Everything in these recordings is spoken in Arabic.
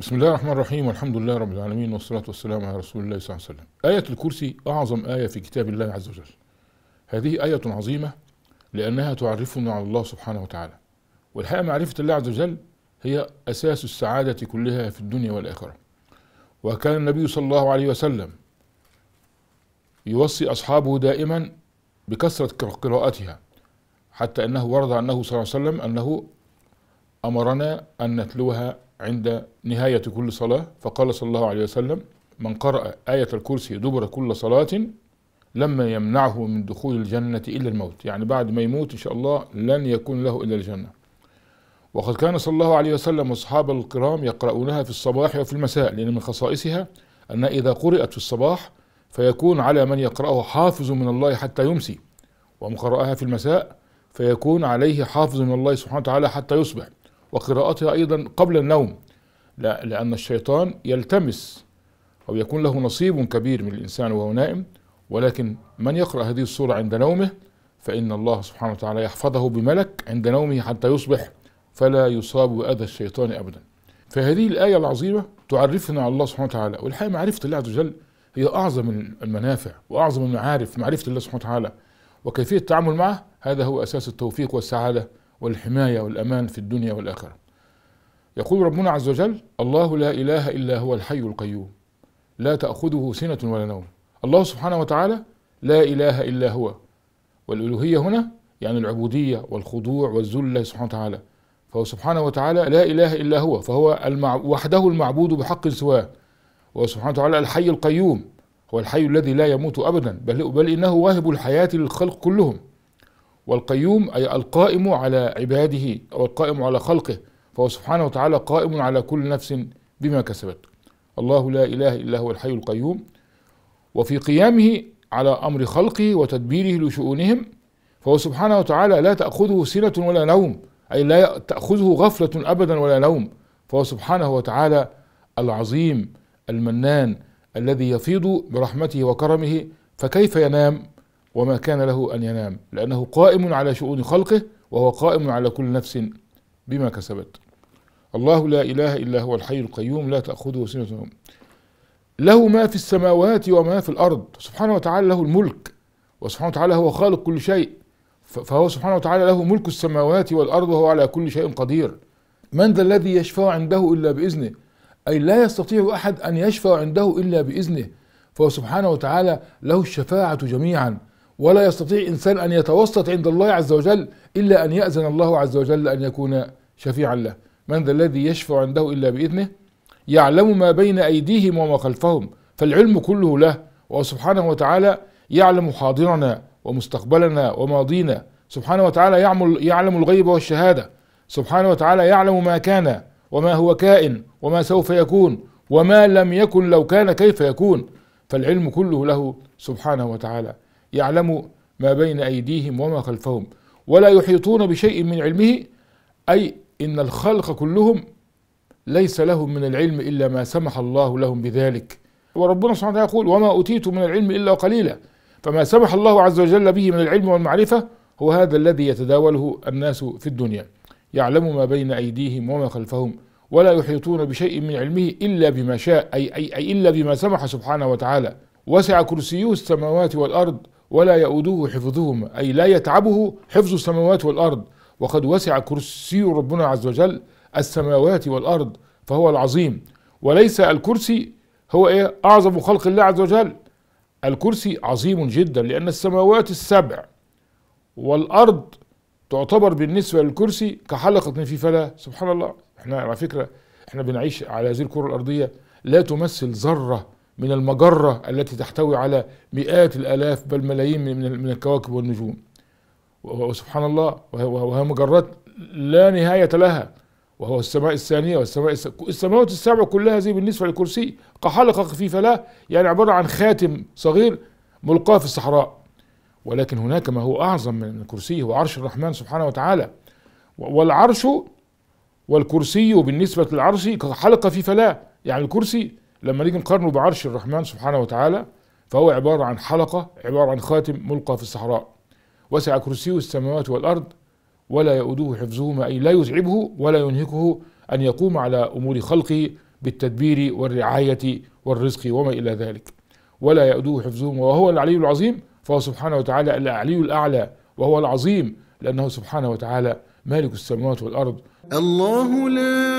بسم الله الرحمن الرحيم والحمد لله رب العالمين والصلاة والسلام على رسول الله صلى الله عليه وسلم آية الكرسي أعظم آية في كتاب الله عز وجل هذه آية عظيمة لأنها تعرفنا على الله سبحانه وتعالى والحقيقة معرفة الله عز وجل هي أساس السعادة كلها في الدنيا والآخرة وكان النبي صلى الله عليه وسلم يوصي أصحابه دائما بكثرة قراءتها حتى أنه ورد عنه صلى الله عليه وسلم أنه أمرنا أن نتلوها عند نهاية كل صلاة فقال صلى الله عليه وسلم من قرأ آية الكرسي دبر كل صلاة لما يمنعه من دخول الجنة إلا الموت يعني بعد ما يموت إن شاء الله لن يكون له إلا الجنة وقد كان صلى الله عليه وسلم أصحاب الكرام يقرؤونها في الصباح وفي المساء لأن من خصائصها أن إذا قرأت في الصباح فيكون على من يقرأه حافظ من الله حتى يمسي ومن قرأها في المساء فيكون عليه حافظ من الله سبحانه وتعالى حتى يصبح وقراءتها أيضا قبل النوم لا لأن الشيطان يلتمس أو يكون له نصيب كبير من الإنسان وهو نائم ولكن من يقرأ هذه السورة عند نومه فإن الله سبحانه وتعالى يحفظه بملك عند نومه حتى يصبح فلا يصاب بأذى الشيطان أبدا فهذه الآية العظيمة تعرفنا على الله سبحانه وتعالى والحقيقة معرفة الله عز وجل هي أعظم المنافع وأعظم المعارف معرفة الله سبحانه وتعالى وكيفية التعامل معه هذا هو أساس التوفيق والسعادة والحماية والأمان في الدنيا والآخرة يقول ربنا عز وجل الله لا إله إلا هو الحي القيوم لا تأخذه سنة ولا نوم الله سبحانه وتعالى لا إله إلا هو والألوهية هنا يعني العبودية والخضوع والذل لله سبحانه وتعالى فهو سبحانه وتعالى لا إله إلا هو فهو المع... وحده المعبود بحق سواه وهو سبحانه وتعالى الحي القيوم هو الحي الذي لا يموت أبدا بل, بل إنه واهب الحياة للخلق كلهم والقيوم أي القائم على عباده أو القائم على خلقه فهو سبحانه وتعالى قائم على كل نفس بما كسبت الله لا إله إلا هو الحي القيوم وفي قيامه على أمر خلقه وتدبيره لشؤونهم فهو سبحانه وتعالى لا تأخذه سنة ولا نوم أي لا تأخذه غفلة أبدا ولا نوم فهو سبحانه وتعالى العظيم المنان الذي يفيض برحمته وكرمه فكيف ينام وما كان له أن ينام لأنه قائم على شؤون خلقه وهو قائم على كل نفس بما كسبت الله لا إله إلا هو الحي القيوم لا تأخذه سنة له ما في السماوات وما في الأرض سبحانه وتعالى له الملك وسبحانه وتعالى هو خالق كل شيء فهو سبحانه وتعالى له ملك السماوات والأرض وهو على كل شيء قدير من ذا الذي يشفع عنده إلا بإذنه أي لا يستطيع أحد أن يشفع عنده إلا بإذنه فهو سبحانه وتعالى له الشفاعة جميعا ولا يستطيع إنسان أن يتوسط عند الله عز وجل إلا أن يأذن الله عز وجل أن يكون شفيعا له من ذا الذي يشفع عنده إلا بإذنه يعلم ما بين أيديهم وما خلفهم فالعلم كله له وسبحانه وتعالى يعلم حاضرنا ومستقبلنا وماضينا سبحانه وتعالى يعمل يعلم الغيب والشهادة سبحانه وتعالى يعلم ما كان وما هو كائن وما سوف يكون وما لم يكن لو كان كيف يكون فالعلم كله له سبحانه وتعالى يعلم ما بين أيديهم وما خلفهم ولا يحيطون بشيء من علمه أي إن الخلق كلهم ليس لهم من العلم إلا ما سمح الله لهم بذلك وربنا سبحانه وتعالى يقول وما أتيت من العلم إلا قليلا فما سمح الله عز وجل به من العلم والمعرفة هو هذا الذي يتداوله الناس في الدنيا يعلم ما بين أيديهم وما خلفهم ولا يحيطون بشيء من علمه إلا بما شاء أي, أي, أي إلا بما سمح سبحانه وتعالى وسع كرسيه السماوات والأرض ولا يؤوده حفظهما أي لا يتعبه حفظ السماوات والأرض وقد وسع كرسي ربنا عز وجل السماوات والأرض فهو العظيم وليس الكرسي هو إيه أعظم خلق الله عز وجل الكرسي عظيم جدا لأن السماوات السبع والأرض تعتبر بالنسبة للكرسي كحلقة في فلا سبحان الله احنا على فكرة احنا بنعيش على هذه الكرة الأرضية لا تمثل ذرة من المجرة التي تحتوي على مئات الآلاف بل ملايين من الكواكب والنجوم وسبحان الله وهي مجرات لا نهاية لها وهو السماء الثانية والسماء السماوات السبع كلها هذه بالنسبة للكرسي كحلقة خفيفة لا يعني عبارة عن خاتم صغير ملقاه في الصحراء ولكن هناك ما هو أعظم من الكرسي هو عرش الرحمن سبحانه وتعالى والعرش والكرسي بالنسبة للعرش كحلقة في فلاة يعني الكرسي لما نيجي نقارنه بعرش الرحمن سبحانه وتعالى فهو عبارة عن حلقة عبارة عن خاتم ملقى في الصحراء وسع كرسيه السماوات والأرض ولا يؤدوه حفظهما أي لا يتعبه ولا ينهكه أن يقوم على أمور خلقه بالتدبير والرعاية والرزق وما إلى ذلك ولا يؤدوه حفظهما وهو العلي العظيم فهو سبحانه وتعالى العلي الأعلى وهو العظيم لأنه سبحانه وتعالى مالك السماوات والأرض الله لا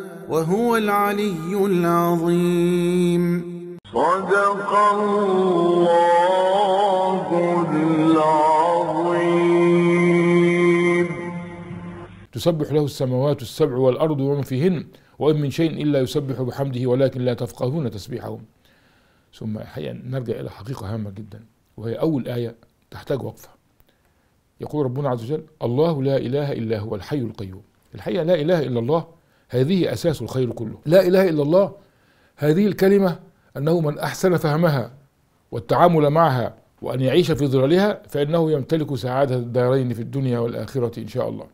وهو العلي العظيم صدق الله العظيم تسبح له السماوات السبع والأرض ومن فيهن وإن من شيء إلا يسبح بحمده ولكن لا تفقهون تسبيحهم ثم أحيانا نرجع إلى حقيقة هامة جدا وهي أول آية تحتاج وقفة يقول ربنا عز وجل الله لا إله إلا هو الحي القيوم الحقيقة لا إله إلا الله هذه أساس الخير كله لا إله إلا الله هذه الكلمة أنه من أحسن فهمها والتعامل معها وأن يعيش في ظلالها فإنه يمتلك سعادة الدارين في الدنيا والآخرة إن شاء الله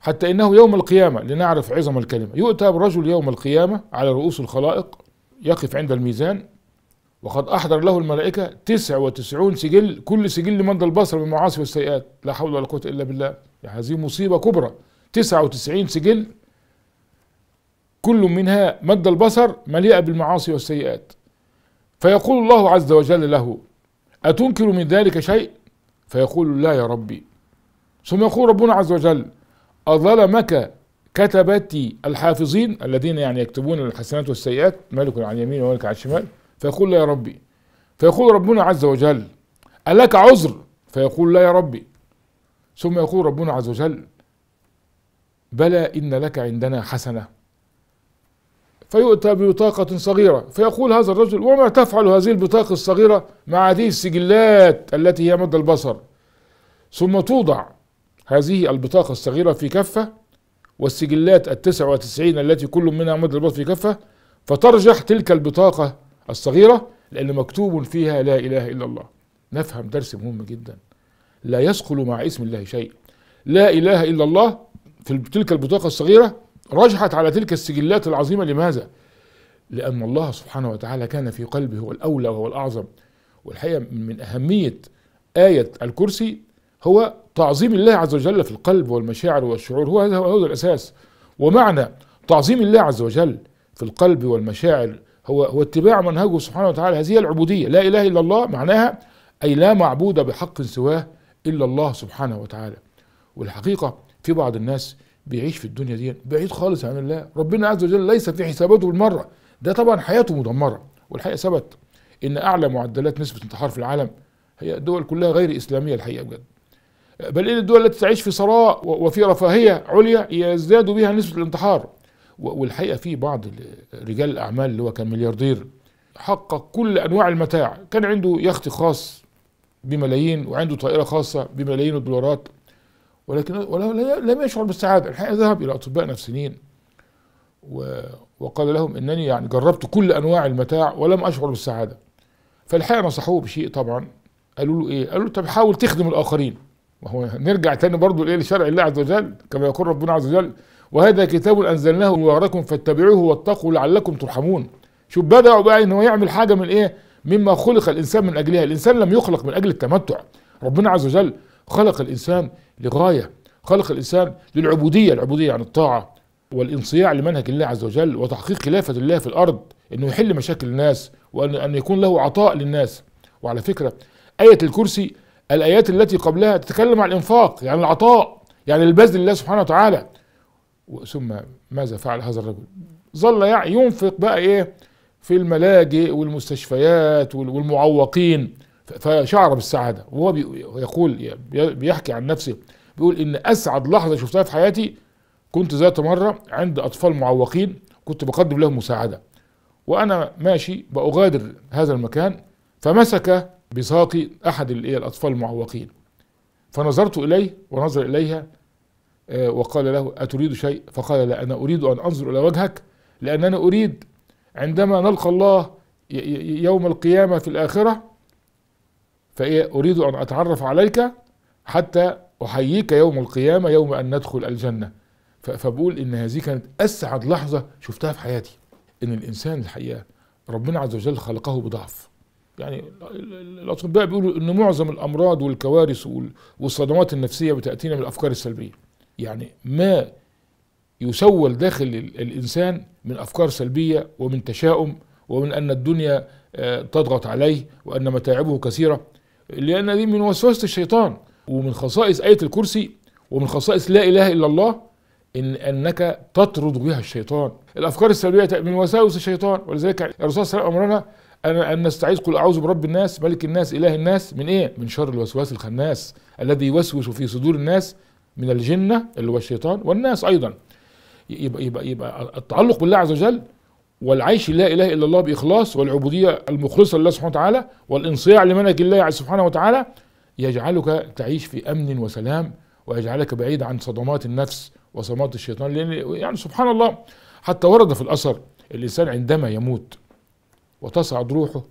حتى إنه يوم القيامة لنعرف عظم الكلمة يؤتى الرجل يوم القيامة على رؤوس الخلائق يقف عند الميزان وقد أحضر له الملائكة تسع وتسعون سجل كل سجل مد البصر بالمعاصي والسيئات لا حول ولا قوة إلا بالله يعني هذه مصيبة كبرى 99 وتسعين سجل كل منها مد البصر مليئة بالمعاصي والسيئات فيقول الله عز وجل له أتنكر من ذلك شيء فيقول لا يا ربي ثم يقول ربنا عز وجل أظلمك كتبتي الحافظين الذين يعني يكتبون الحسنات والسيئات ملك عن اليمين وملك على الشمال فيقول لا يا ربي فيقول ربنا عز وجل ألك عذر فيقول لا يا ربي ثم يقول ربنا عز وجل بلى إن لك عندنا حسنة فيؤتى ببطاقة صغيرة فيقول هذا الرجل وما تفعل هذه البطاقة الصغيرة مع هذه السجلات التي هي مد البصر ثم توضع هذه البطاقة الصغيرة في كفة والسجلات التسعة وتسعين التي كل منها مد البصر في كفة فترجح تلك البطاقة الصغيرة لأن مكتوب فيها لا إله إلا الله نفهم درس مهم جدا لا يثقل مع اسم الله شيء لا إله إلا الله في تلك البطاقة الصغيرة رجحت على تلك السجلات العظيمة لماذا؟ لأن الله سبحانه وتعالى كان في قلبه هو الأولى وهو الأعظم والحقيقة من أهمية آية الكرسي هو تعظيم الله عز وجل في القلب والمشاعر والشعور هو هذا هو الأساس ومعنى تعظيم الله عز وجل في القلب والمشاعر هو هو اتباع منهجه سبحانه وتعالى هذه العبودية لا إله إلا الله معناها أي لا معبود بحق سواه إلا الله سبحانه وتعالى والحقيقة في بعض الناس بيعيش في الدنيا دي بعيد خالص عن الله ربنا عز وجل ليس في حساباته بالمرة ده طبعا حياته مدمرة والحقيقة ثبت ان اعلى معدلات نسبة انتحار في العالم هي الدول كلها غير اسلامية الحقيقة بجد بل ان إيه الدول التي تعيش في ثراء وفي رفاهية عليا يزداد بها نسبة الانتحار والحقيقة في بعض رجال الاعمال اللي هو كان ملياردير حقق كل انواع المتاع كان عنده يخت خاص بملايين وعنده طائرة خاصة بملايين الدولارات ولكن ولو لم يشعر بالسعاده الحقيقه ذهب الى اطباء نفسيين وقال لهم انني يعني جربت كل انواع المتاع ولم اشعر بالسعاده فالحقيقه نصحوه بشيء طبعا قالوا له ايه قالوا له طب حاول تخدم الاخرين وهو نرجع تاني برضه لايه لشرع الله عز وجل كما يقول ربنا عز وجل وهذا كتاب انزلناه مبارك فاتبعوه واتقوا لعلكم ترحمون شوف بدأوا بقى ان هو يعمل حاجه من ايه مما خلق الانسان من اجلها الانسان لم يخلق من اجل التمتع ربنا عز وجل خلق الإنسان لغاية خلق الإنسان للعبودية العبودية عن يعني الطاعة والانصياع لمنهج الله عز وجل وتحقيق خلافة الله في الأرض أنه يحل مشاكل الناس وأن يكون له عطاء للناس وعلى فكرة آية الكرسي الآيات التي قبلها تتكلم عن الإنفاق يعني العطاء يعني البذل لله سبحانه وتعالى ثم ماذا فعل هذا الرجل ظل يعني ينفق بقى إيه في الملاجئ والمستشفيات والمعوقين فشعر بالسعادة وهو يقول بيحكي عن نفسه بيقول إن أسعد لحظة شفتها في حياتي كنت ذات مرة عند أطفال معوقين كنت بقدم لهم مساعدة وأنا ماشي بأغادر هذا المكان فمسك بساقي أحد إيه، الأطفال المعوقين فنظرت إليه ونظر إليها آه، وقال له أتريد شيء فقال لا أنا أريد أن أنظر إلى وجهك لانني أريد عندما نلقى الله يوم القيامة في الآخرة فإيه أريد أن أتعرف عليك حتى أحييك يوم القيامة يوم أن ندخل الجنة فبقول إن هذه كانت أسعد لحظة شفتها في حياتي إن الإنسان الحقيقة ربنا عز وجل خلقه بضعف يعني الأطباء بيقولوا إن معظم الأمراض والكوارث والصدمات النفسية بتأتينا من الأفكار السلبية يعني ما يسول داخل الإنسان من أفكار سلبية ومن تشاؤم ومن أن الدنيا آه، تضغط عليه وأن متاعبه كثيرة لأن دي من وسوسة الشيطان ومن خصائص آية الكرسي ومن خصائص لا إله إلا الله إن أنك تطرد بها الشيطان الأفكار السلبية من وساوس الشيطان ولذلك الرسول صلى الله عليه وسلم أمرنا أن نستعيذ قل أعوذ برب الناس ملك الناس إله الناس من إيه؟ من شر الوسواس الخناس الذي يوسوس في صدور الناس من الجنة اللي هو الشيطان والناس أيضا يبقى, يبقى, يبقى التعلق بالله عز وجل والعيش لا إله إلا الله بإخلاص والعبودية المخلصة لله سبحانه وتعالى والانصياع لمنهج الله سبحانه وتعالى يجعلك تعيش في أمن وسلام ويجعلك بعيد عن صدمات النفس وصدمات الشيطان لأن يعني سبحان الله حتى ورد في الأثر الإنسان عندما يموت وتصعد روحه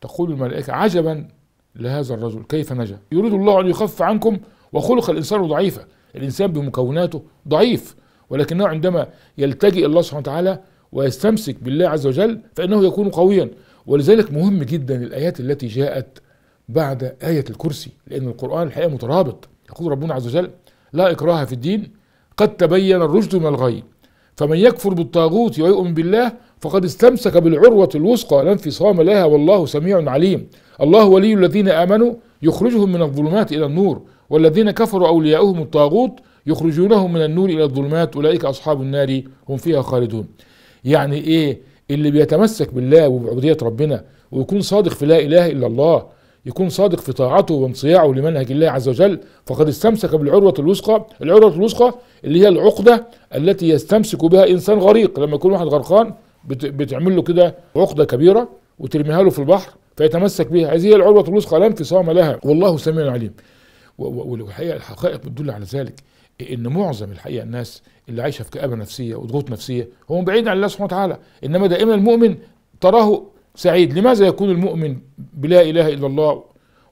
تقول الملائكة عجبا لهذا الرجل كيف نجا يريد الله أن يخف عنكم وخلق الإنسان ضعيفا الإنسان بمكوناته ضعيف ولكنه عندما يلتجئ الله سبحانه وتعالى ويستمسك بالله عز وجل فإنه يكون قويا ولذلك مهم جدا الآيات التي جاءت بعد آية الكرسي لأن القرآن الحقيقة مترابط يقول ربنا عز وجل لا إكراه في الدين قد تبين الرشد من الغي فمن يكفر بالطاغوت ويؤمن بالله فقد استمسك بالعروة الوثقى لا انفصام لها والله سميع عليم الله ولي الذين آمنوا يخرجهم من الظلمات إلى النور والذين كفروا أولياؤهم الطاغوت يخرجونهم من النور إلى الظلمات أولئك أصحاب النار هم فيها خالدون يعني ايه اللي بيتمسك بالله وبعبودية ربنا ويكون صادق في لا إله إلا الله يكون صادق في طاعته وانصياعه لمنهج الله عز وجل فقد استمسك بالعروة الوثقى العروة الوثقى اللي هي العقدة التي يستمسك بها إنسان غريق لما يكون واحد غرقان بتعمل له كده عقدة كبيرة وترميها له في البحر فيتمسك بها هذه هي العروة الوثقى لا انفصام لها والله سميع عليم والحقيقة الحقائق بتدل على ذلك ان معظم الحقيقه الناس اللي عايشه في كآبه نفسيه وضغوط نفسيه هو بعيد عن الله سبحانه وتعالى انما دائما المؤمن تراه سعيد لماذا يكون المؤمن بلا اله الا الله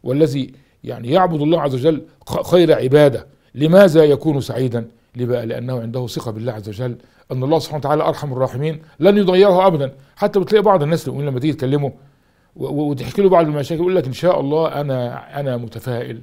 والذي يعني يعبد الله عز وجل خير عباده لماذا يكون سعيدا لبقى لانه عنده ثقه بالله عز وجل ان الله سبحانه وتعالى ارحم الراحمين لن يضيعه ابدا حتى بتلاقي بعض الناس لما تيجي تكلمه وتحكي له بعض المشاكل يقول لك ان شاء الله انا انا متفائل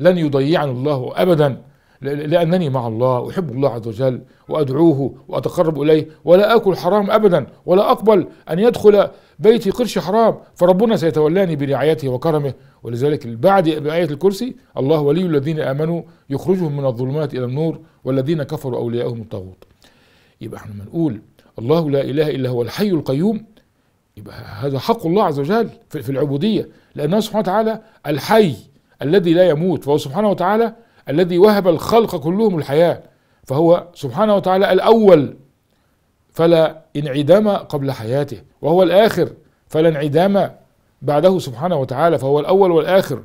لن يضيعني الله ابدا لأنني مع الله أحب الله عز وجل وأدعوه وأتقرب إليه ولا آكل حرام أبدا ولا أقبل أن يدخل بيتي قرش حرام فربنا سيتولاني برعايته وكرمه ولذلك بعد بآية الكرسي الله ولي الذين آمنوا يخرجهم من الظلمات إلى النور والذين كفروا أولياءهم الطاغوت يبقى احنا نقول الله لا إله إلا هو الحي القيوم يبقى هذا حق الله عز وجل في العبودية لأنه سبحانه وتعالى الحي الذي لا يموت فهو سبحانه وتعالى الذي وهب الخلق كلهم الحياة فهو سبحانه وتعالى الأول فلا انعدام قبل حياته وهو الآخر فلا انعدام بعده سبحانه وتعالى فهو الأول والآخر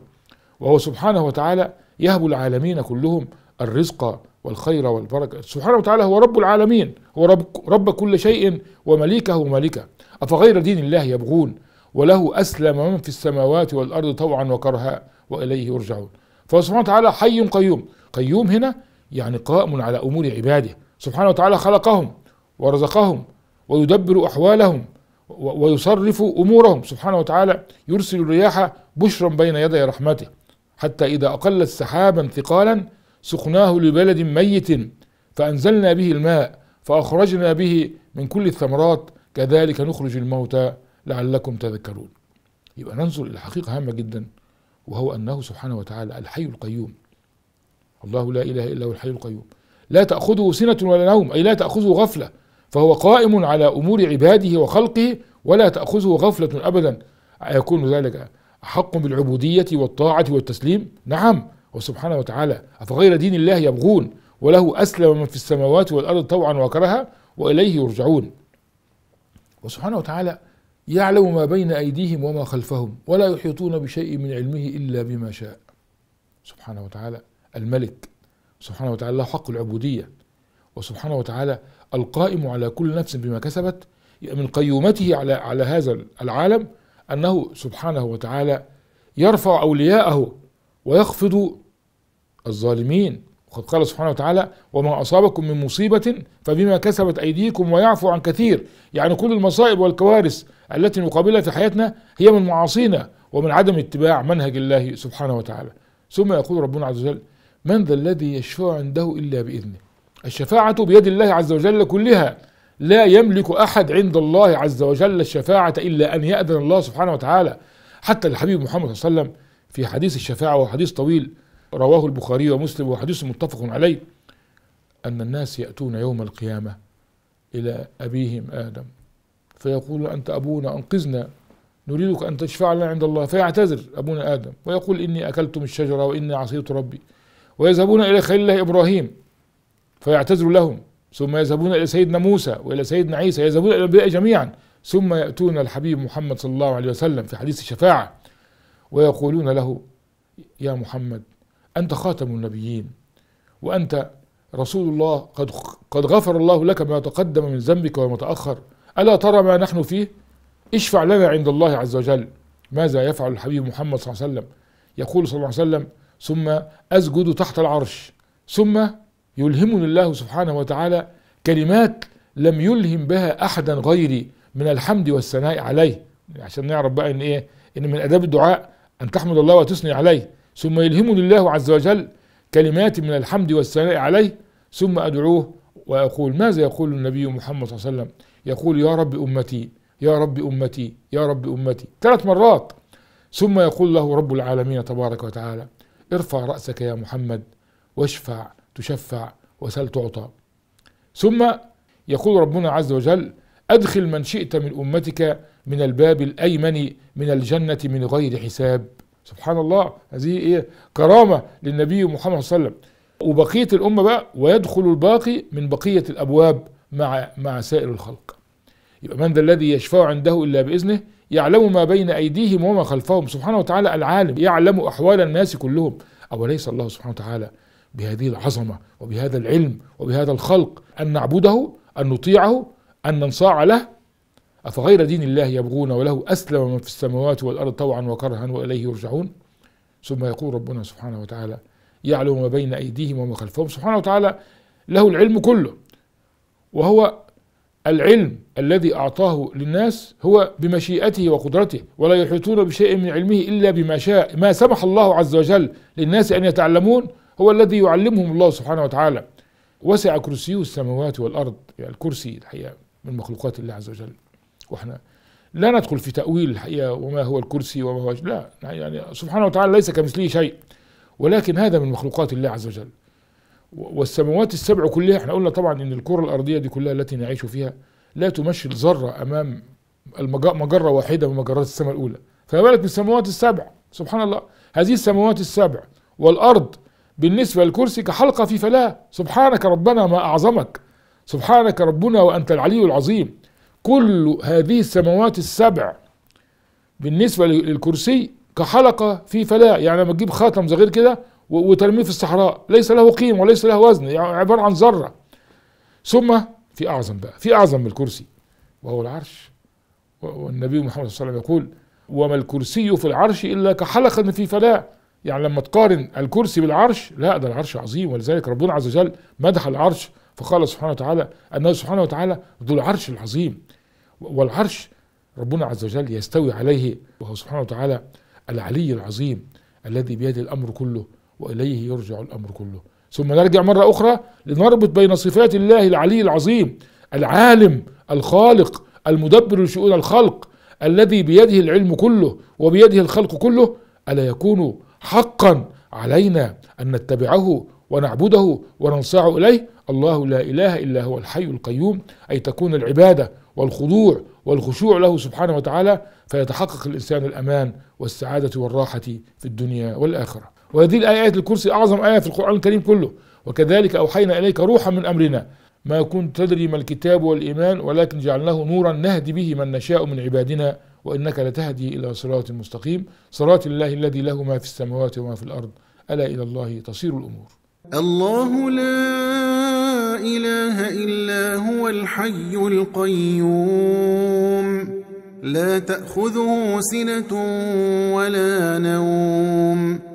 وهو سبحانه وتعالى يهب العالمين كلهم الرزق والخير والبركة سبحانه وتعالى هو رب العالمين هو رب, رب كل شيء ومليكه ملكة أفغير دين الله يبغون وله أسلم من في السماوات والأرض طوعا وكرها وإليه يرجعون فهو سبحانه وتعالى حي قيوم قيوم هنا يعني قائم على أمور عباده سبحانه وتعالى خلقهم ورزقهم ويدبر أحوالهم ويصرف أمورهم سبحانه وتعالى يرسل الرياح بشرا بين يدي رحمته حتى إذا أقلت سحابا ثقالا سقناه لبلد ميت فأنزلنا به الماء فأخرجنا به من كل الثمرات كذلك نخرج الموتى لعلكم تذكرون يبقى ننظر إلى حقيقة هامة جدا وهو أنه سبحانه وتعالى الحي القيوم الله لا إله إلا هو الحي القيوم لا تأخذه سنة ولا نوم أي لا تأخذه غفلة فهو قائم على أمور عباده وخلقه ولا تأخذه غفلة أبدا يكون ذلك أحق بالعبودية والطاعة والتسليم نعم وسبحانه وتعالى أفغير دين الله يبغون وله أسلم من في السماوات والأرض طوعا وكرها وإليه يرجعون وسبحانه وتعالى يعلم ما بين أيديهم وما خلفهم ولا يحيطون بشيء من علمه إلا بما شاء سبحانه وتعالى الملك سبحانه وتعالى له حق العبودية وسبحانه وتعالى القائم على كل نفس بما كسبت من قيومته على على هذا العالم أنه سبحانه وتعالى يرفع أولياءه ويخفض الظالمين وقد قال سبحانه وتعالى وما أصابكم من مصيبة فبما كسبت أيديكم ويعفو عن كثير يعني كل المصائب والكوارث التي نقابلها في حياتنا هي من معاصينا ومن عدم اتباع منهج الله سبحانه وتعالى ثم يقول ربنا عز وجل من ذا الذي يشفع عنده إلا بإذنه الشفاعة بيد الله عز وجل كلها لا يملك أحد عند الله عز وجل الشفاعة إلا أن يأذن الله سبحانه وتعالى حتى الحبيب محمد صلى الله عليه وسلم في حديث الشفاعة وحديث طويل رواه البخاري ومسلم وحديث متفق عليه أن الناس يأتون يوم القيامة إلى أبيهم آدم فيقول أنت أبونا أنقذنا نريدك أن تشفع لنا عند الله فيعتذر أبونا آدم ويقول إني أكلت من الشجرة وإني عصيت ربي ويذهبون إلى خليل الله إبراهيم فيعتذر لهم ثم يذهبون إلى سيدنا موسى وإلى سيدنا عيسى يذهبون إلى الأنبياء جميعا ثم يأتون الحبيب محمد صلى الله عليه وسلم في حديث الشفاعة ويقولون له يا محمد أنت خاتم النبيين وأنت رسول الله قد قد غفر الله لك ما تقدم من ذنبك وما تأخر ألا ترى ما نحن فيه اشفع لنا عند الله عز وجل ماذا يفعل الحبيب محمد صلى الله عليه وسلم يقول صلى الله عليه وسلم ثم أسجد تحت العرش ثم يلهمني الله سبحانه وتعالى كلمات لم يلهم بها أحدا غيري من الحمد والثناء عليه عشان نعرف بقى ان ايه ان من اداب الدعاء ان تحمد الله وتثني عليه ثم يلهمني الله عز وجل كلمات من الحمد والثناء عليه ثم ادعوه واقول ماذا يقول النبي محمد صلى الله عليه وسلم يقول يا رب أمتي يا رب أمتي يا رب أمتي ثلاث مرات ثم يقول له رب العالمين تبارك وتعالى ارفع رأسك يا محمد واشفع تشفع وسل تعطى ثم يقول ربنا عز وجل أدخل من شئت من أمتك من الباب الأيمن من الجنة من غير حساب سبحان الله هذه إيه كرامة للنبي محمد صلى الله عليه وسلم وبقية الأمة بقى ويدخل الباقي من بقية الأبواب مع مع سائر الخلق يبقى من ذا الذي يشفع عنده الا باذنه يعلم ما بين ايديهم وما خلفهم سبحانه وتعالى العالم يعلم احوال الناس كلهم اوليس الله سبحانه وتعالى بهذه العظمه وبهذا العلم وبهذا الخلق ان نعبده ان نطيعه ان ننصاع له افغير دين الله يبغون وله اسلم من في السماوات والارض طوعا وكرها واليه يرجعون ثم يقول ربنا سبحانه وتعالى يعلم ما بين ايديهم وما خلفهم سبحانه وتعالى له العلم كله وهو العلم الذي أعطاه للناس هو بمشيئته وقدرته ولا يحيطون بشيء من علمه إلا بما شاء ما سمح الله عز وجل للناس أن يتعلمون هو الذي يعلمهم الله سبحانه وتعالى وسع كرسيه السماوات والأرض يعني الكرسي الحقيقة من مخلوقات الله عز وجل وإحنا لا ندخل في تأويل الحقيقة وما هو الكرسي وما هو لا يعني سبحانه وتعالى ليس كمثله شيء ولكن هذا من مخلوقات الله عز وجل والسماوات السبع كلها احنا قلنا طبعا ان الكره الارضيه دي كلها التي نعيش فيها لا تمشي ذره امام مجره واحده من مجرات السماء الاولى فما بالك بالسماوات السبع سبحان الله هذه السماوات السبع والارض بالنسبه للكرسي كحلقه في فلاه سبحانك ربنا ما اعظمك سبحانك ربنا وانت العلي العظيم كل هذه السماوات السبع بالنسبه للكرسي كحلقه في فلاه يعني لما تجيب خاتم صغير كده وترميه في الصحراء ليس له قيمة وليس له وزن يعني عبارة عن ذرة ثم في أعظم بقى في أعظم من الكرسي وهو العرش والنبي محمد صلى الله عليه وسلم يقول وما الكرسي في العرش إلا كحلقة في فلاء يعني لما تقارن الكرسي بالعرش لا ده العرش عظيم ولذلك ربنا عز وجل مدح العرش فقال سبحانه وتعالى أنه سبحانه وتعالى ذو العرش العظيم والعرش ربنا عز وجل يستوي عليه وهو سبحانه وتعالى العلي العظيم الذي بيده الأمر كله واليه يرجع الامر كله ثم نرجع مره اخرى لنربط بين صفات الله العلي العظيم العالم الخالق المدبر لشؤون الخلق الذي بيده العلم كله وبيده الخلق كله الا يكون حقا علينا ان نتبعه ونعبده وننصاع اليه الله لا اله الا هو الحي القيوم اي تكون العباده والخضوع والخشوع له سبحانه وتعالى فيتحقق الانسان الامان والسعاده والراحه في الدنيا والاخره وهذه الآية آية الكرسي أعظم آية في القرآن الكريم كله وكذلك أوحينا إليك روحا من أمرنا ما كنت تدري ما الكتاب والإيمان ولكن جعلناه نورا نهدي به من نشاء من عبادنا وإنك لتهدي إلى صراط مستقيم صراط الله الذي له ما في السماوات وما في الأرض ألا إلى الله تصير الأمور الله لا إله إلا هو الحي القيوم لا تأخذه سنة ولا نوم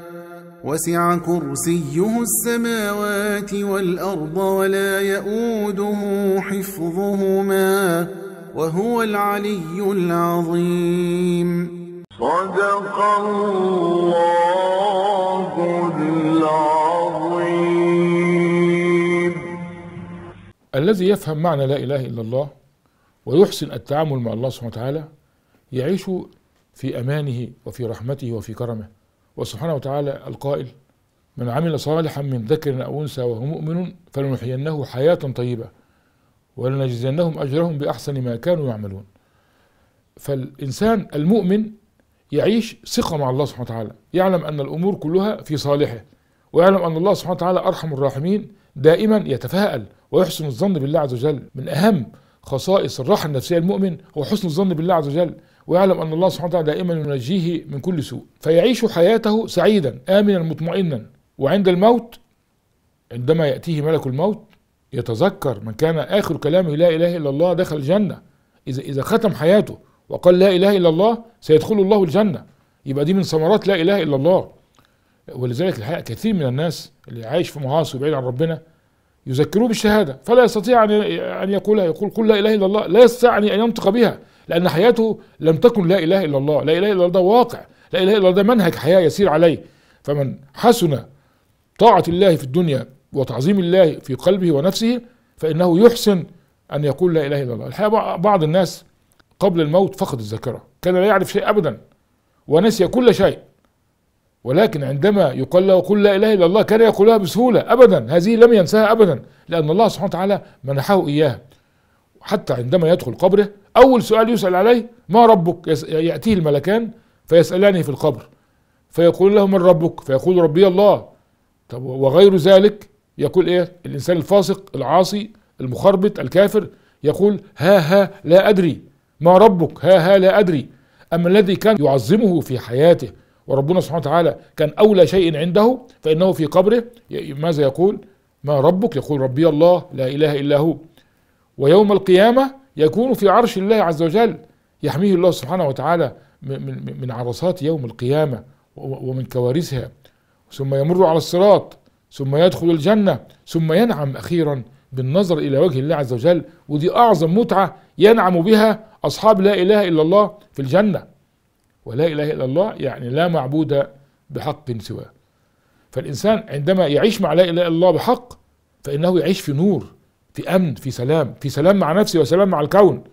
وسع كرسيه السماوات والأرض ولا يؤوده حفظهما وهو العلي العظيم صدق الله العظيم الذي يفهم معنى لا إله إلا الله ويحسن التعامل مع الله سبحانه وتعالى يعيش في أمانه وفي رحمته وفي كرمه وسبحانه وتعالى القائل من عمل صالحا من ذكر أو أنثى وهو مؤمن فلنحيينه حياة طيبة ولنجزينهم أجرهم بأحسن ما كانوا يعملون فالإنسان المؤمن يعيش ثقة مع الله سبحانه وتعالى يعلم أن الأمور كلها في صالحه ويعلم أن الله سبحانه وتعالى أرحم الراحمين دائما يتفاءل ويحسن الظن بالله عز وجل من أهم خصائص الراحة النفسية المؤمن هو حسن الظن بالله عز وجل ويعلم أن الله سبحانه وتعالى دائما ينجيه من كل سوء فيعيش حياته سعيدا آمنا مطمئنا وعند الموت عندما يأتيه ملك الموت يتذكر من كان آخر كلامه لا إله إلا الله دخل الجنة إذا إذا ختم حياته وقال لا إله إلا الله سيدخل الله الجنة يبقى دي من ثمرات لا إله إلا الله ولذلك الحقيقة كثير من الناس اللي عايش في معاصي وبعيد عن ربنا يذكروه بالشهادة فلا يستطيع أن يقولها يقول قل لا إله إلا الله لا يستطيع أن ينطق بها لأن حياته لم تكن لا إله إلا الله لا إله إلا الله ده واقع لا إله إلا الله ده منهج حياة يسير عليه فمن حسن طاعة الله في الدنيا وتعظيم الله في قلبه ونفسه فإنه يحسن أن يقول لا إله إلا الله الحقيقة بعض الناس قبل الموت فقد الذاكرة كان لا يعرف شيء أبدا ونسي كل شيء ولكن عندما يقال له قل لا إله إلا الله كان يقولها بسهولة أبدا هذه لم ينساها أبدا لأن الله سبحانه وتعالى منحه إياها حتى عندما يدخل قبره أول سؤال يسأل عليه ما ربك يأتيه الملكان فيسألانه في القبر فيقول له من ربك فيقول ربي الله طب وغير ذلك يقول ايه الانسان الفاسق العاصي المخربط الكافر يقول ها ها لا ادري ما ربك ها ها لا ادري اما الذي كان يعظمه في حياته وربنا سبحانه وتعالى كان اولى شيء عنده فانه في قبره ماذا يقول ما ربك يقول ربي الله لا اله الا هو ويوم القيامة يكون في عرش الله عز وجل يحميه الله سبحانه وتعالى من عرصات يوم القيامة ومن كوارثها ثم يمر على الصراط ثم يدخل الجنة ثم ينعم أخيرا بالنظر إلى وجه الله عز وجل ودي أعظم متعة ينعم بها أصحاب لا إله إلا الله في الجنة ولا إله إلا الله يعني لا معبود بحق سواه فالإنسان عندما يعيش مع لا إله إلا الله بحق فإنه يعيش في نور في أمن في سلام في سلام مع نفسي وسلام مع الكون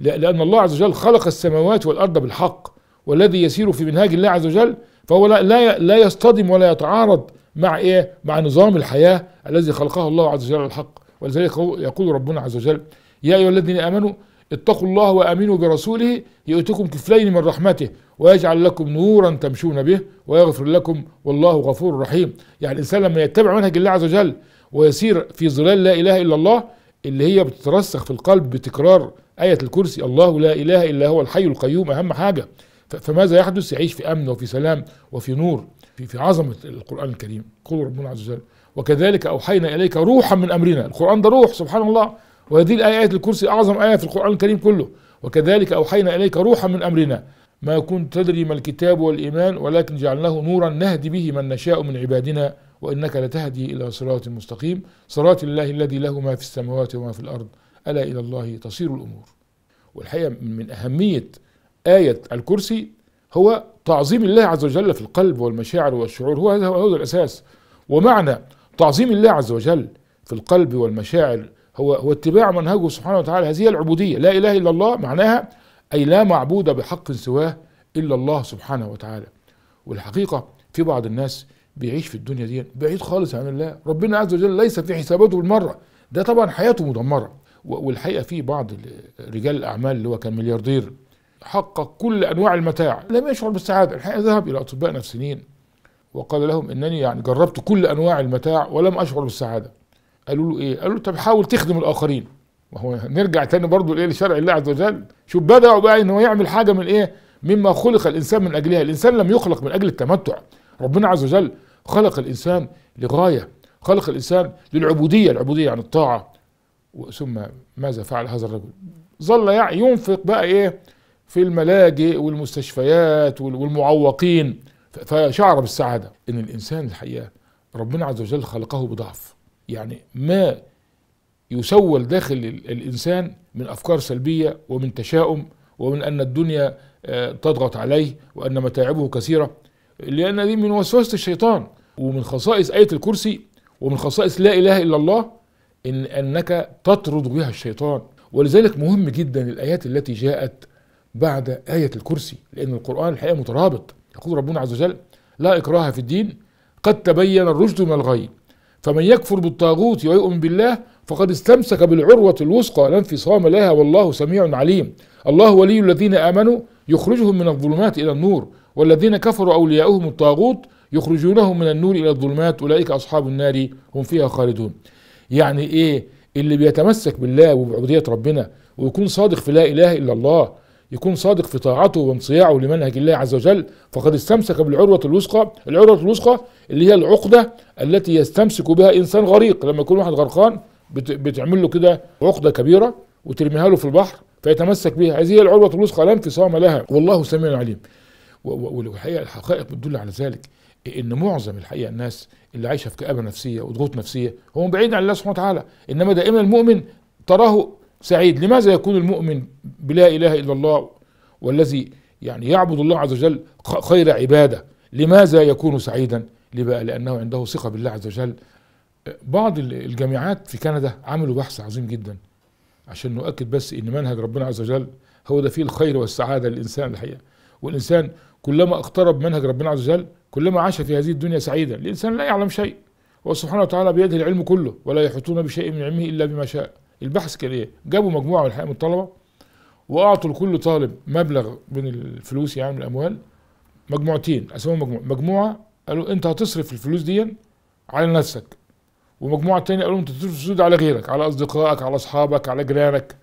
لأن الله عز وجل خلق السماوات والأرض بالحق والذي يسير في منهاج الله عز وجل فهو لا, لا, يصطدم ولا يتعارض مع إيه؟ مع نظام الحياة الذي خلقه الله عز وجل الحق ولذلك يقول ربنا عز وجل يا أيها الذين آمنوا اتقوا الله وامنوا برسوله يؤتكم كفلين من رحمته ويجعل لكم نورا تمشون به ويغفر لكم والله غفور رحيم يعني الانسان لما يتبع منهج الله عز وجل ويسير في ظلال لا إله إلا الله اللي هي بتترسخ في القلب بتكرار آية الكرسي الله لا إله إلا هو الحي القيوم أهم حاجة فماذا يحدث يعيش في أمن وفي سلام وفي نور في, في عظمة القرآن الكريم قول ربنا عز وجل وكذلك أوحينا إليك روحا من أمرنا القرآن ده روح سبحان الله وهذه الآية آية الكرسي أعظم آية في القرآن الكريم كله وكذلك أوحينا إليك روحا من أمرنا ما كنت تدري ما الكتاب والإيمان ولكن جعلناه نورا نهدي به من نشاء من عبادنا وإنك لتهدي إلى صراط مستقيم صراط الله الذي له ما في السماوات وما في الأرض ألا إلى الله تصير الأمور والحقيقة من أهمية آية الكرسي هو تعظيم الله عز وجل في القلب والمشاعر والشعور هو هذا هو الأساس ومعنى تعظيم الله عز وجل في القلب والمشاعر هو هو اتباع منهجه سبحانه وتعالى هذه العبودية لا إله إلا الله معناها أي لا معبود بحق سواه إلا الله سبحانه وتعالى والحقيقة في بعض الناس بيعيش في الدنيا دي بعيد خالص عن الله ربنا عز وجل ليس في حساباته بالمره ده طبعا حياته مدمره والحقيقه في بعض رجال الاعمال اللي هو كان ملياردير حقق كل انواع المتاع لم يشعر بالسعاده الحقيقه ذهب الى اطباء نفسيين وقال لهم انني يعني جربت كل انواع المتاع ولم اشعر بالسعاده قالوا له ايه قالوا له طب حاول تخدم الاخرين ما هو نرجع تاني برضه لايه لشرع الله عز وجل شوف بدا بقى ان هو يعمل حاجه من ايه مما خلق الانسان من اجلها الانسان لم يخلق من اجل التمتع ربنا عز وجل خلق الإنسان لغاية خلق الإنسان للعبودية العبودية عن يعني الطاعة ثم ماذا فعل هذا الرجل ظل يعني ينفق بقى إيه في الملاجئ والمستشفيات والمعوقين فشعر بالسعادة إن الإنسان الحقيقة ربنا عز وجل خلقه بضعف يعني ما يسول داخل الإنسان من أفكار سلبية ومن تشاؤم ومن أن الدنيا آه، تضغط عليه وأن متاعبه كثيرة لأن دي من وسوسة الشيطان ومن خصائص آية الكرسي ومن خصائص لا إله إلا الله إن أنك تطرد بها الشيطان ولذلك مهم جدا الآيات التي جاءت بعد آية الكرسي لأن القرآن الحقيقة مترابط يقول ربنا عز وجل لا إكراه في الدين قد تبين الرشد من الغي فمن يكفر بالطاغوت ويؤمن بالله فقد استمسك بالعروة الوثقى لا انفصام لها والله سميع عليم الله ولي الذين آمنوا يخرجهم من الظلمات إلى النور والذين كفروا أولياؤهم الطاغوت يخرجونهم من النور إلى الظلمات أولئك أصحاب النار هم فيها خالدون يعني إيه اللي بيتمسك بالله وبعبودية ربنا ويكون صادق في لا إله إلا الله يكون صادق في طاعته وانصياعه لمنهج الله عز وجل فقد استمسك بالعروة الوثقى العروة الوثقى اللي هي العقدة التي يستمسك بها إنسان غريق لما يكون واحد غرقان بتعمل له كده عقدة كبيرة وترميها له في البحر فيتمسك بها هذه هي العروة الوثقى لا انفصام لها والله سميع عليم والحقيقه الحقائق بتدل على ذلك ان معظم الحقيقه الناس اللي عايشه في كابه نفسيه وضغوط نفسيه هو بعيد عن الله سبحانه وتعالى انما دائما المؤمن تراه سعيد لماذا يكون المؤمن بلا اله الا الله والذي يعني يعبد الله عز وجل خير عباده لماذا يكون سعيدا لبقى لانه عنده ثقه بالله عز وجل بعض الجامعات في كندا عملوا بحث عظيم جدا عشان نؤكد بس ان منهج ربنا عز وجل هو ده فيه الخير والسعاده للانسان الحقيقه والانسان كلما اقترب منهج ربنا عز وجل كلما عاش في هذه الدنيا سعيدا الإنسان لا يعلم شيء وسبحانه وتعالى بيده العلم كله ولا يحيطون بشيء من علمه إلا بما شاء البحث كان إيه جابوا مجموعة من الحقيقة من الطلبة وأعطوا لكل طالب مبلغ من الفلوس يعني من الأموال مجموعتين اسمهم مجموعة مجموعة قالوا أنت هتصرف الفلوس دي على نفسك ومجموعة تانية قالوا أنت تصرف الفلوس على غيرك على أصدقائك على أصحابك على جيرانك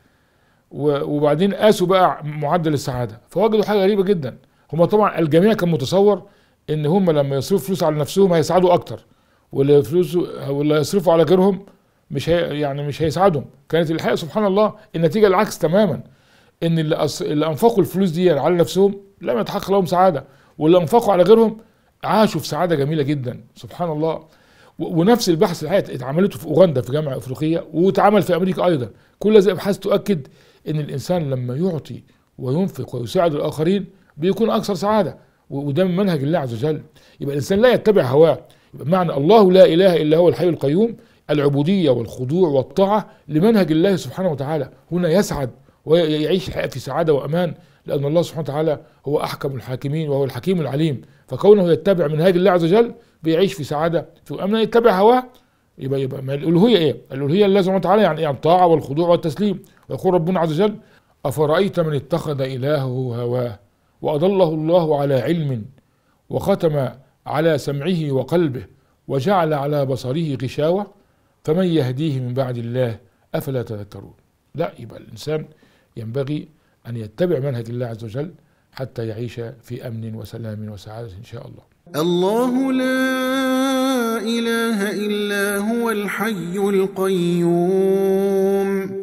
وبعدين قاسوا بقى معدل السعادة فوجدوا حاجة غريبة جدا هما طبعا الجميع كان متصور ان هما لما يصرفوا فلوس على نفسهم هيسعدوا اكتر واللي فلوسه واللي يصرفوا على غيرهم مش هي يعني مش هيساعدهم كانت الحقيقه سبحان الله النتيجه العكس تماما ان اللي, أص... اللي انفقوا الفلوس دي على نفسهم لم يتحقق لهم سعاده واللي انفقوا على غيرهم عاشوا في سعاده جميله جدا سبحان الله و... ونفس البحث الحقيقه اتعملته في اوغندا في جامعه افريقيه واتعمل في امريكا ايضا كل هذه الابحاث تؤكد ان الانسان لما يعطي وينفق ويساعد الاخرين بيكون اكثر سعاده وده من منهج الله عز وجل يبقى الانسان لا يتبع هواه يبقى معنى الله لا اله الا هو الحي القيوم العبوديه والخضوع والطاعه لمنهج الله سبحانه وتعالى هنا يسعد ويعيش الحياه في سعاده وامان لان الله سبحانه وتعالى هو احكم الحاكمين وهو الحكيم العليم فكونه يتبع منهاج الله عز وجل بيعيش في سعاده طيب، اما يتبع هواه يبقى يبقى ما الالوهيه ايه؟ الالوهيه لله سبحانه وتعالى يعني ايه؟ يعني الطاعه والخضوع والتسليم ويقول ربنا عز وجل افرايت من اتخذ الهه هواه واضله الله على علم وختم على سمعه وقلبه وجعل على بصره غشاوه فمن يهديه من بعد الله افلا تذكرون لا يبقى الانسان ينبغي ان يتبع منهج الله عز وجل حتى يعيش في امن وسلام وسعاده ان شاء الله الله لا اله الا هو الحي القيوم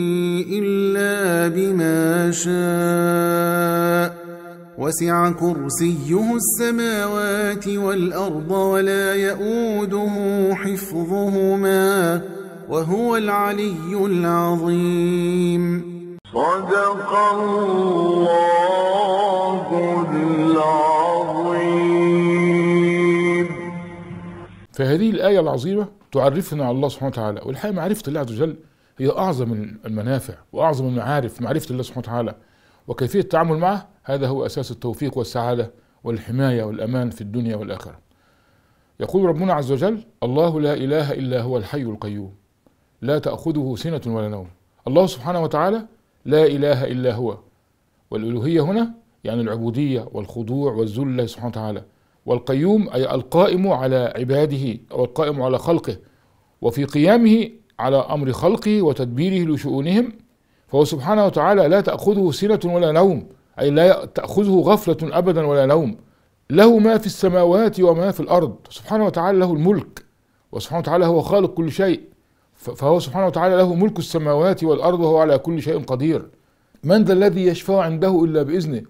إلا بما شاء وسع كرسيه السماوات والأرض ولا يئوده حفظهما وهو العلي العظيم صدق الله العظيم فهذه الآية العظيمة تعرفنا على الله سبحانه وتعالى والحقيقة معرفة الله عز وجل هي أعظم المنافع وأعظم المعارف معرفة الله سبحانه وتعالى وكيفية التعامل معه هذا هو أساس التوفيق والسعادة والحماية والأمان في الدنيا والآخرة يقول ربنا عز وجل الله لا إله إلا هو الحي القيوم لا تأخذه سنة ولا نوم الله سبحانه وتعالى لا إله إلا هو والألوهية هنا يعني العبودية والخضوع والذل لله سبحانه وتعالى والقيوم أي القائم على عباده أو القائم على خلقه وفي قيامه على امر خلقه وتدبيره لشؤونهم فهو سبحانه وتعالى لا تاخذه سنه ولا نوم اي لا تاخذه غفله ابدا ولا نوم له ما في السماوات وما في الارض سبحانه وتعالى له الملك وسبحانه وتعالى هو خالق كل شيء فهو سبحانه وتعالى له ملك السماوات والارض وهو على كل شيء قدير من ذا الذي يشفع عنده الا باذنه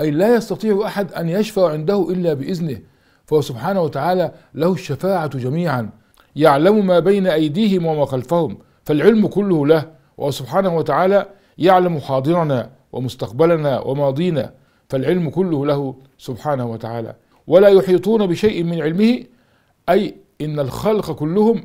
اي لا يستطيع احد ان يشفع عنده الا باذنه فهو سبحانه وتعالى له الشفاعه جميعا يعلم ما بين أيديهم وما خلفهم فالعلم كله له وهو سبحانه وتعالى يعلم حاضرنا ومستقبلنا وماضينا فالعلم كله له سبحانه وتعالى ولا يحيطون بشيء من علمه أي إن الخلق كلهم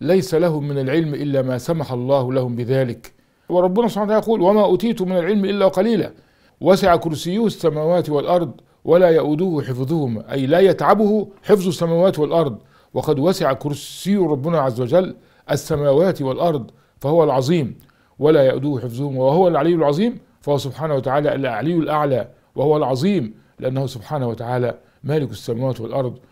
ليس لهم من العلم إلا ما سمح الله لهم بذلك وربنا سبحانه وتعالى يقول وما أتيت من العلم إلا قليلا وسع كرسيه السماوات والأرض ولا يؤوده حفظهما أي لا يتعبه حفظ السماوات والأرض وقد وسع كرسي ربنا عز وجل السماوات والأرض فهو العظيم ولا يؤدوه حفظهم وهو العلي العظيم فهو سبحانه وتعالى العلي الأعلى وهو العظيم لأنه سبحانه وتعالى مالك السماوات والأرض